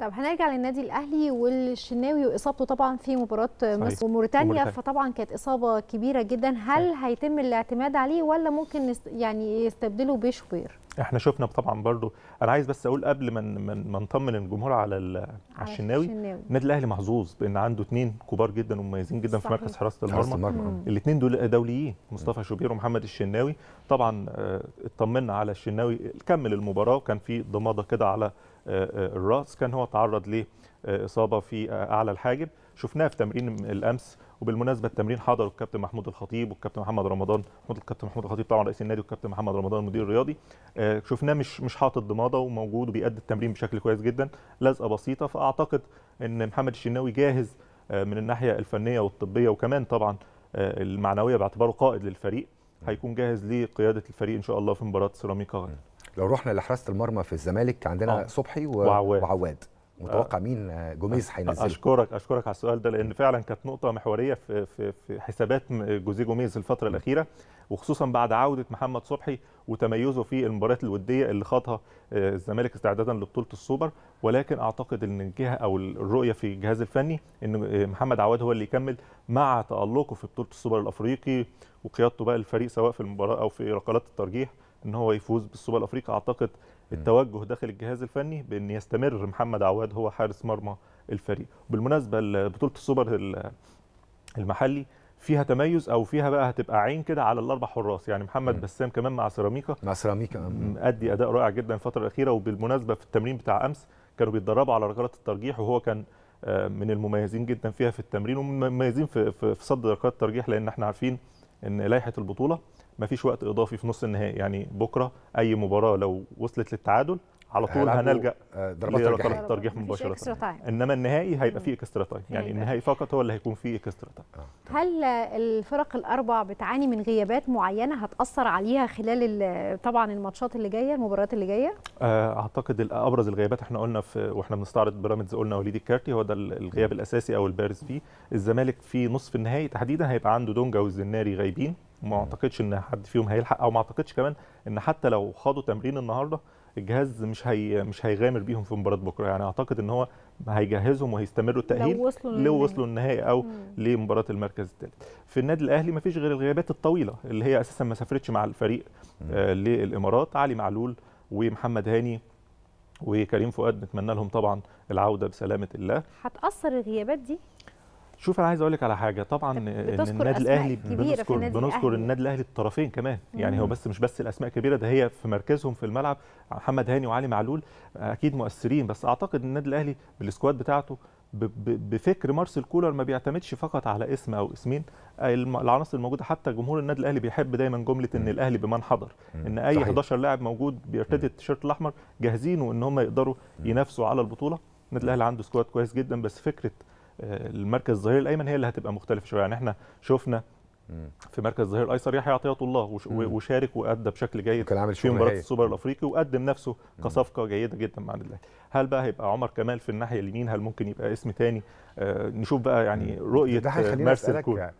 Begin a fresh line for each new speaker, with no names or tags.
طب هنرجع للنادي الاهلي والشناوي واصابته طبعا في مباراه مصر وموريتانيا فطبعا كانت اصابه كبيره جدا هل صحيح. هيتم الاعتماد عليه ولا ممكن يعني يستبدله بشوبير احنا شفنا طبعا برضو انا عايز بس اقول قبل ما ما نطمن الجمهور على على الشناوي النادي الاهلي محظوظ بان عنده اثنين كبار جدا ومميزين جدا صحيح. في مركز حراسه المرمى الاثنين دول دوليين مصطفى شوبير ومحمد الشناوي طبعا آه، اطمنا على الشناوي كمل المباراه وكان في ضماده كده على آه، آه، الراس كان هو تعرض لاصابه في اعلى الحاجب شفناه في تمرين الامس وبالمناسبه التمرين حضره الكابتن محمود الخطيب والكابتن محمد رمضان الكابتن محمود الخطيب طبعا رئيس النادي والكابتن محمد رمضان المدير الرياضي آه، شفناه مش مش حاطط ضماده وموجود وبيأدي التمرين بشكل كويس جدا لزقه بسيطه فاعتقد ان محمد الشناوي جاهز آه، من الناحيه الفنيه والطبيه وكمان طبعا آه، المعنويه باعتباره قائد للفريق هيكون جاهز لقياده الفريق ان شاء الله في مباراه سيراميكا لو رحنا لحراسه المرمى في الزمالك عندنا آه. صبحي و... وعواد, وعواد. متوقع آه. مين جوميز هينزله اشكرك اشكرك على السؤال ده لان فعلا كانت نقطه محوريه في في, في حسابات جوزيه جوميز الفتره الاخيره وخصوصا بعد عوده محمد صبحي وتميزه في المباريات الوديه اللي خاضها آه، الزمالك استعدادا لبطوله السوبر ولكن اعتقد ان الجهه او الرؤيه في الجهاز الفني ان آه، محمد عواد هو اللي يكمل مع تالقه في بطوله السوبر الافريقي وقيادته بقى الفريق سواء في المباراه او في ركلات الترجيح ان هو يفوز بالسوبر الافريقي اعتقد التوجه داخل الجهاز الفني بان يستمر محمد عواد هو حارس مرمى الفريق بالمناسبه بطوله السوبر المحلي فيها تميز او فيها بقى هتبقى عين كده على الاربع حراس يعني محمد م. بسام كمان مع سيراميكا مع سيراميكا مادي اداء رائع جدا الفتره الاخيره وبالمناسبه في التمرين بتاع امس كانوا بيتدربوا على ركلات الترجيح وهو كان آه، من المميزين جدا فيها في التمرين ومميزين في في صد ركلات الترجيح لان احنا عارفين ان لائحه البطوله ما فيش وقت اضافي في نص النهائي يعني بكره اي مباراه لو وصلت للتعادل على طول هنلجا آه، ضربات الترجيح مباشره انما النهائي هيبقى فيه اكسترا تايم يعني النهائي فقط هو اللي هيكون فيه اكسترا آه. تايم هل الفرق الاربع بتعاني من غيابات معينه هتاثر عليها خلال طبعا الماتشات اللي جايه المباريات اللي جايه آه، اعتقد ابرز الغيابات احنا قلنا في واحنا بنستعرض بيراميدز قلنا وليد الكارتي هو ده الغياب الاساسي او البارز فيه الزمالك في نصف النهائي تحديدا هيبقى عنده دونجا والزناري غايبين وما اعتقدش ان حد فيهم هيلحق او ما اعتقدش كمان ان حتى لو خاضوا تمرين النهارده الجهاز مش هي مش هيغامر بيهم في مباراه بكره يعني اعتقد ان هو هيجهزهم وهيستمروا التاهيل لو وصلوا, لو وصلوا النهائي او لمباراه المركز الثالث في النادي الاهلي مفيش غير الغيابات الطويله اللي هي اساسا ما سافرتش مع الفريق آه للامارات علي معلول ومحمد هاني وكريم فؤاد نتمنى لهم طبعا العوده بسلامه الله هتاثر الغيابات دي شوف انا عايز اقول لك على حاجه طبعا ان النادي الاهلي بنذكر بنذكر النادي الاهلي الطرفين كمان يعني مم. هو بس مش بس الاسماء كبيره ده هي في مركزهم في الملعب محمد هاني وعلي معلول اكيد مؤثرين بس اعتقد النادي الاهلي بالسكواد بتاعته بفكر مارسيل كولر ما بيعتمدش فقط على اسم او اسمين العناصر الموجوده حتى جمهور النادي الاهلي بيحب دايما جمله ان الاهلي بمن حضر ان اي صحيح. 11 لاعب موجود بيرتدي التيشيرت الاحمر جاهزين وان هم يقدروا ينافسوا على البطوله النادي الاهلي عنده سكواد كويس جدا بس فكره المركز الظهير الايمن هي اللي هتبقى مختلفه شويه يعني احنا شفنا في مركز الظهير الايسر يحيى عطيه الله وشارك وادى بشكل جيد في مباراه السوبر الافريقي وقدم نفسه كصفقه جيده جدا مع الاهلي هل بقى هيبقى عمر كمال في الناحيه اليمين هل ممكن يبقى اسم ثاني آه نشوف بقى يعني رؤيه مارسيل هيخليني